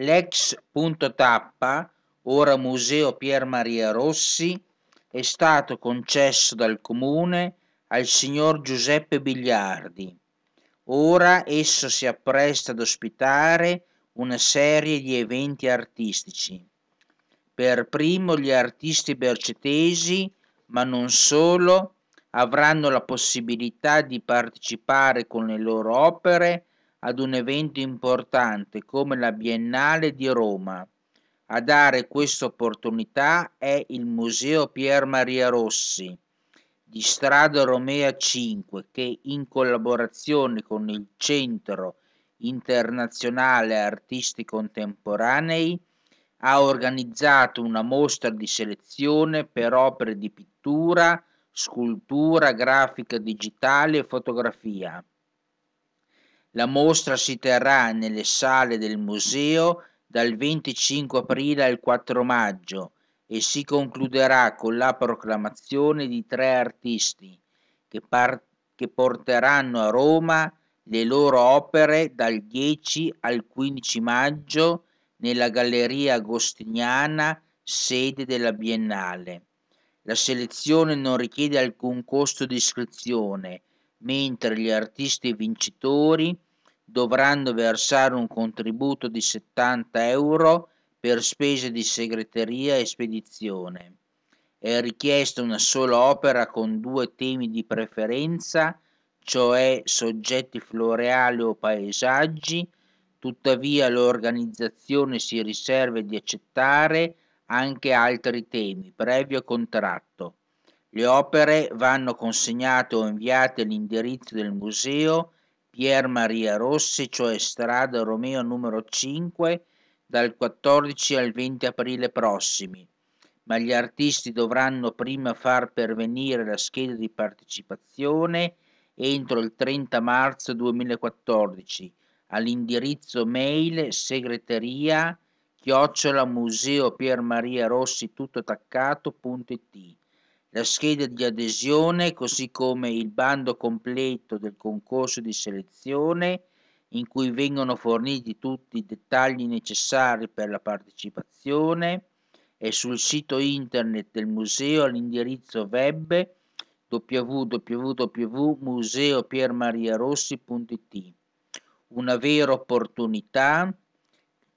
L'ex punto tappa, ora Museo Pier Maria Rossi, è stato concesso dal comune al signor Giuseppe Bigliardi. Ora esso si appresta ad ospitare una serie di eventi artistici. Per primo gli artisti bercetesi, ma non solo, avranno la possibilità di partecipare con le loro opere ad un evento importante come la Biennale di Roma. A dare questa opportunità è il Museo Pier Maria Rossi di Strada Romea 5 che in collaborazione con il Centro Internazionale Artisti Contemporanei ha organizzato una mostra di selezione per opere di pittura, scultura, grafica digitale e fotografia. La mostra si terrà nelle sale del museo dal 25 aprile al 4 maggio e si concluderà con la proclamazione di tre artisti che, par- che porteranno a Roma le loro opere dal 10 al 15 maggio nella Galleria Agostiniana, sede della Biennale. La selezione non richiede alcun costo di iscrizione, mentre gli artisti vincitori dovranno versare un contributo di 70 euro per spese di segreteria e spedizione. È richiesta una sola opera con due temi di preferenza, cioè soggetti floreali o paesaggi, tuttavia l'organizzazione si riserve di accettare anche altri temi, previo contratto. Le opere vanno consegnate o inviate all'indirizzo del museo Pier Maria Rossi, cioè strada Romeo numero 5, dal 14 al 20 aprile prossimi, ma gli artisti dovranno prima far pervenire la scheda di partecipazione entro il 30 marzo 2014 all'indirizzo mail segreteria chiocciola museo piermariarossi tutto attaccato.it la scheda di adesione così come il bando completo del concorso di selezione in cui vengono forniti tutti i dettagli necessari per la partecipazione e sul sito internet del museo all'indirizzo web www.museopiermariarossi.it Una vera opportunità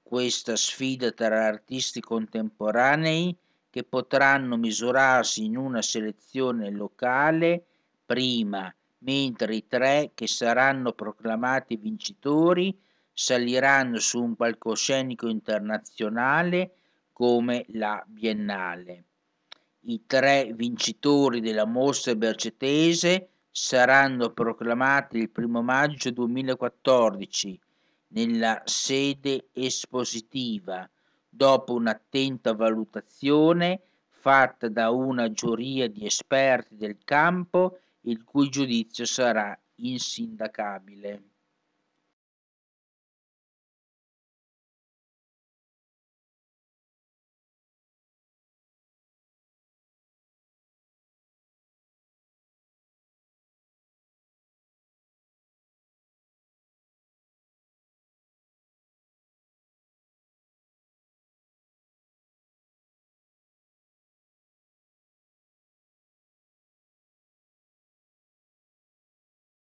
questa sfida tra artisti contemporanei che potranno misurarsi in una selezione locale prima, mentre i tre che saranno proclamati vincitori saliranno su un palcoscenico internazionale come la Biennale. I tre vincitori della mostra bercetese saranno proclamati il 1 maggio 2014 nella sede espositiva dopo un'attenta valutazione fatta da una giuria di esperti del campo il cui giudizio sarà insindacabile.